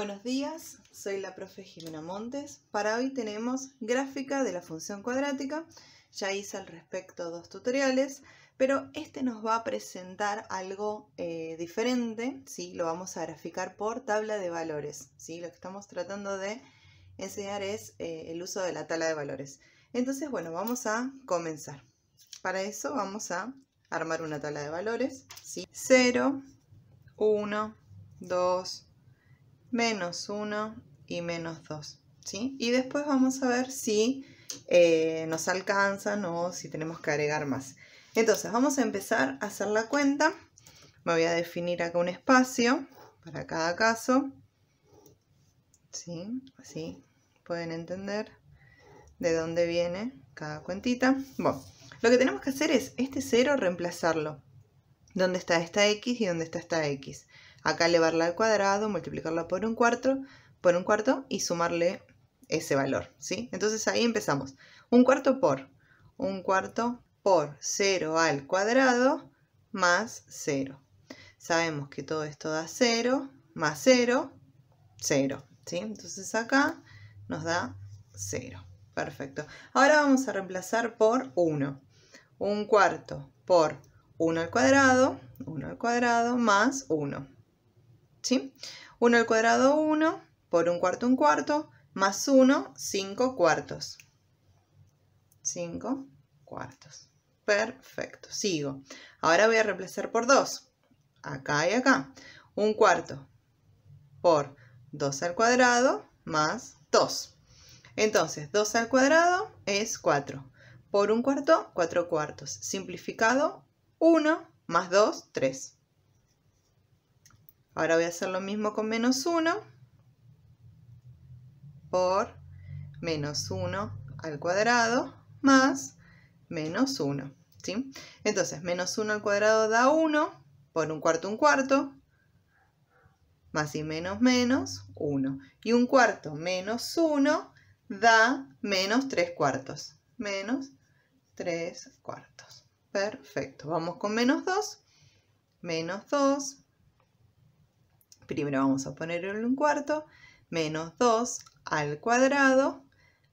Buenos días, soy la profe Jimena Montes. Para hoy tenemos gráfica de la función cuadrática. Ya hice al respecto dos tutoriales, pero este nos va a presentar algo eh, diferente. ¿sí? Lo vamos a graficar por tabla de valores. ¿sí? Lo que estamos tratando de enseñar es eh, el uso de la tabla de valores. Entonces, bueno, vamos a comenzar. Para eso vamos a armar una tabla de valores. ¿sí? 0, 1, 2, menos 1 y menos 2. ¿sí? Y después vamos a ver si eh, nos alcanzan o si tenemos que agregar más. Entonces vamos a empezar a hacer la cuenta. Me voy a definir acá un espacio para cada caso. ¿Sí? Así pueden entender de dónde viene cada cuentita. Bueno, lo que tenemos que hacer es este 0 reemplazarlo. ¿Dónde está esta X y dónde está esta X? Acá elevarla al cuadrado, multiplicarla por un cuarto, por un cuarto y sumarle ese valor, ¿sí? Entonces ahí empezamos. Un cuarto por, un cuarto por 0 al cuadrado más 0. Sabemos que todo esto da 0, más 0, 0, ¿sí? Entonces acá nos da 0. Perfecto. Ahora vamos a reemplazar por 1. Un cuarto por 1 al cuadrado, 1 al cuadrado, más 1. ¿sí? 1 al cuadrado 1 por un cuarto un cuarto, más 1, 5 cuartos. 5 cuartos. Perfecto, sigo. Ahora voy a reemplazar por 2, acá y acá. 1 cuarto por 2 al cuadrado más 2. Entonces, 2 al cuadrado es 4. Por un cuarto, 4 cuartos. Simplificado, 1 más 2, 3. Ahora voy a hacer lo mismo con menos 1 por menos 1 al cuadrado más menos 1. ¿sí? Entonces, menos 1 al cuadrado da 1 por un cuarto un cuarto, más y menos menos 1. Y un cuarto menos 1 da menos 3 cuartos. Menos 3 cuartos. Perfecto. Vamos con menos 2. Menos 2 primero vamos a poner un cuarto, menos 2 al cuadrado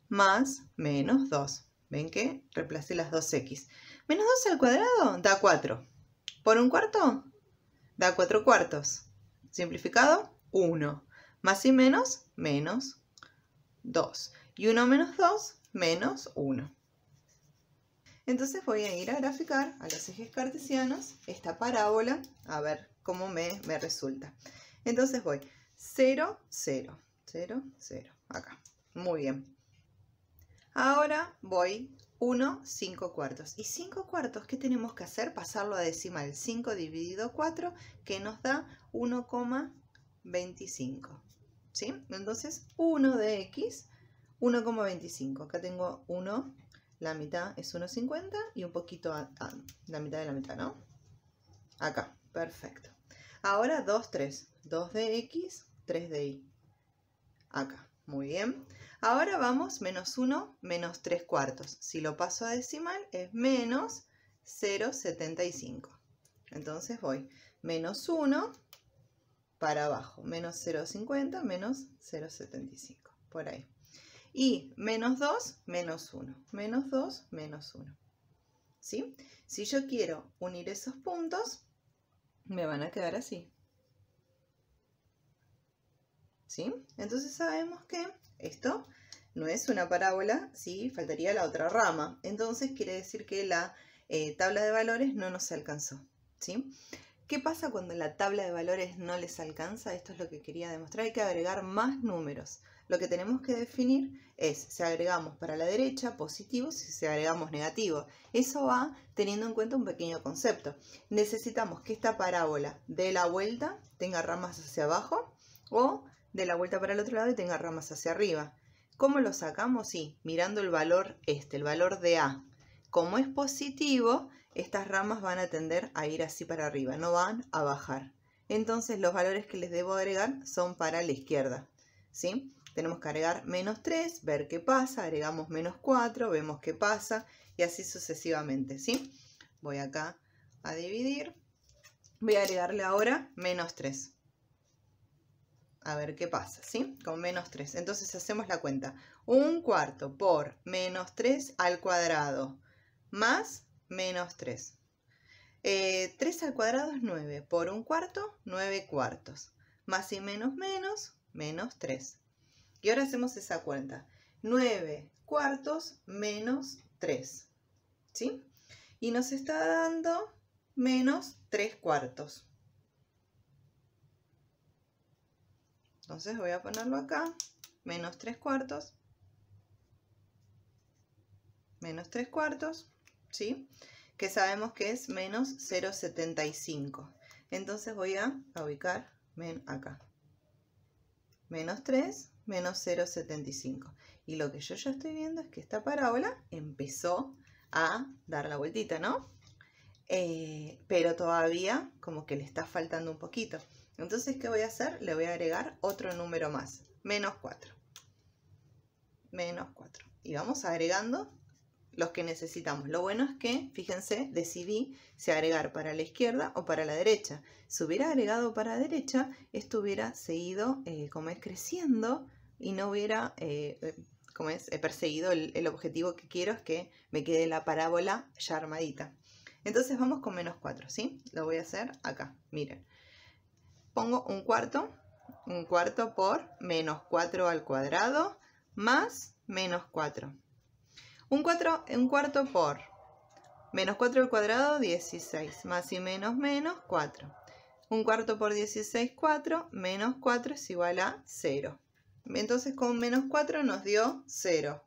más menos 2. ¿Ven que? Reemplacé las 2x. Menos 2 al cuadrado da 4. Por un cuarto da 4 cuartos. Simplificado, 1. Más y menos, menos 2. Y 1 menos 2, menos 1. Entonces voy a ir a graficar a los ejes cartesianos esta parábola a ver cómo me, me resulta. Entonces voy 0, 0, 0, 0, acá. Muy bien. Ahora voy 1, 5 cuartos. ¿Y 5 cuartos qué tenemos que hacer? Pasarlo a decimal. 5 dividido 4, que nos da 1,25. ¿Sí? Entonces 1 de x, 1,25. Acá tengo 1, la mitad es 1,50 y un poquito, a, la mitad de la mitad, ¿no? Acá, perfecto. Ahora 2, 3. 2 de x, 3 de y. Acá, muy bien. Ahora vamos, menos 1, menos 3 cuartos. Si lo paso a decimal es menos 0,75. Entonces voy menos 1 para abajo, menos 0,50, menos 0,75, por ahí. Y menos 2, menos 1, menos 2, menos 1. ¿Sí? Si yo quiero unir esos puntos, me van a quedar así. ¿Sí? Entonces sabemos que esto no es una parábola, ¿sí? Faltaría la otra rama. Entonces quiere decir que la eh, tabla de valores no nos alcanzó, ¿sí? ¿Qué pasa cuando la tabla de valores no les alcanza? Esto es lo que quería demostrar. Hay que agregar más números lo que tenemos que definir es si agregamos para la derecha positivo, si agregamos negativo. Eso va teniendo en cuenta un pequeño concepto. Necesitamos que esta parábola de la vuelta tenga ramas hacia abajo o de la vuelta para el otro lado y tenga ramas hacia arriba. ¿Cómo lo sacamos? Sí, mirando el valor este, el valor de A. Como es positivo, estas ramas van a tender a ir así para arriba, no van a bajar. Entonces los valores que les debo agregar son para la izquierda. ¿sí? tenemos que agregar menos 3, ver qué pasa, agregamos menos 4, vemos qué pasa y así sucesivamente, ¿sí? Voy acá a dividir, voy a agregarle ahora menos 3. A ver qué pasa, ¿sí? Con menos 3. Entonces hacemos la cuenta. Un cuarto por menos 3 al cuadrado más menos 3. 3 eh, al cuadrado es 9. Por un cuarto, 9 cuartos. Más y menos, menos, menos 3. Y ahora hacemos esa cuenta. 9 cuartos menos 3. ¿Sí? Y nos está dando menos 3 cuartos. Entonces voy a ponerlo acá. Menos 3 cuartos. Menos 3 cuartos. ¿Sí? Que sabemos que es menos 0,75. Entonces voy a ubicar acá. Menos 3 menos 0,75. Y lo que yo ya estoy viendo es que esta parábola empezó a dar la vueltita, ¿no? Eh, pero todavía como que le está faltando un poquito. Entonces, ¿qué voy a hacer? Le voy a agregar otro número más, menos 4. Menos 4. Y vamos agregando los que necesitamos. Lo bueno es que, fíjense, decidí si agregar para la izquierda o para la derecha. Si hubiera agregado para la derecha, esto hubiera seguido eh, como es creciendo y no hubiera eh, eh, como es, he eh, perseguido el, objetivo que quiero es que me quede la parábola ya armadita. Entonces vamos con menos 4, ¿sí? Lo voy a hacer acá, miren. Pongo un cuarto, un cuarto por menos 4 al cuadrado más menos 4. Un, un cuarto por menos 4 al cuadrado, 16, más y menos menos 4. Un cuarto por 16, 4, menos 4 es igual a 0. Entonces con menos 4 nos dio 0.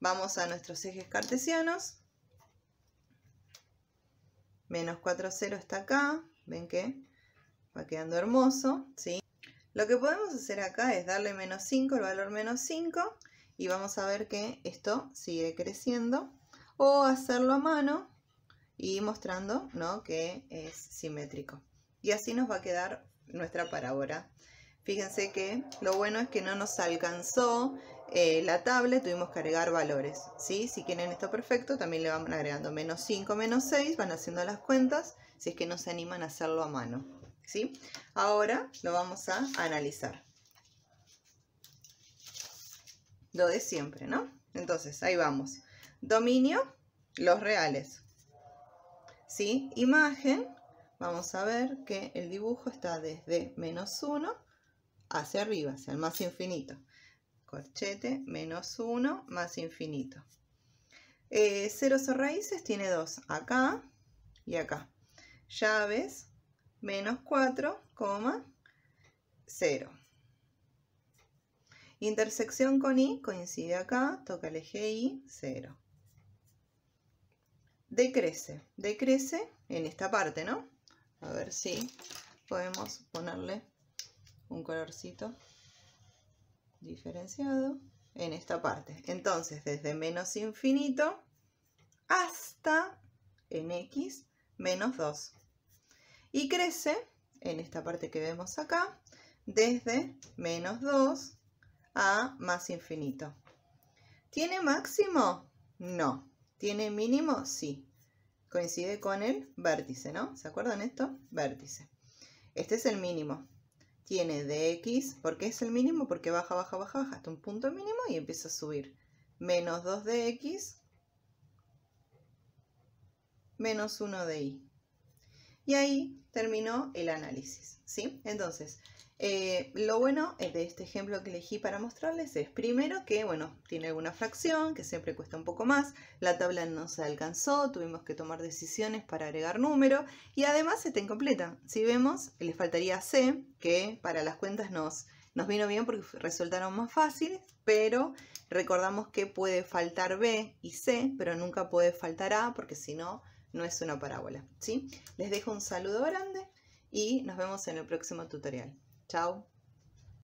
Vamos a nuestros ejes cartesianos. Menos 4, 0 está acá. ¿Ven que? Va quedando hermoso, ¿sí? Lo que podemos hacer acá es darle menos 5, el valor menos 5, y vamos a ver que esto sigue creciendo. O hacerlo a mano y mostrando ¿no? que es simétrico. Y así nos va a quedar nuestra parábola. Fíjense que lo bueno es que no nos alcanzó eh, la tabla, tuvimos que agregar valores. ¿sí? Si quieren esto perfecto, también le van agregando menos 5, menos 6, van haciendo las cuentas, si es que no se animan a hacerlo a mano. ¿sí? Ahora lo vamos a analizar. Lo de siempre, ¿no? Entonces, ahí vamos. Dominio, los reales. ¿Sí? Imagen, vamos a ver que el dibujo está desde menos 1 hacia arriba, hacia el más infinito. Corchete, menos 1, más infinito. Eh, ceros o raíces tiene 2, acá y acá. Llaves, menos 4, 0. Intersección con I coincide acá, toca el eje i, 0. Decrece, decrece en esta parte, ¿no? A ver si podemos ponerle un colorcito diferenciado en esta parte. Entonces, desde menos infinito hasta en x menos 2. Y crece en esta parte que vemos acá, desde menos 2 a más infinito. ¿Tiene máximo? No. ¿Tiene mínimo? Sí. Coincide con el vértice, ¿no? ¿Se acuerdan esto? Vértice. Este es el mínimo tiene dx, porque es el mínimo, porque baja, baja, baja, baja hasta un punto mínimo y empieza a subir. Menos 2 de x, menos 1 de y. Y ahí terminó el análisis, ¿sí? Entonces, eh, lo bueno de este ejemplo que elegí para mostrarles es, primero, que, bueno, tiene alguna fracción, que siempre cuesta un poco más, la tabla no se alcanzó, tuvimos que tomar decisiones para agregar número, y además está incompleta. Si vemos, le faltaría C, que para las cuentas nos, nos vino bien porque resultaron más fáciles, pero recordamos que puede faltar B y C, pero nunca puede faltar A, porque si no no es una parábola. ¿sí? Les dejo un saludo grande y nos vemos en el próximo tutorial. Chao.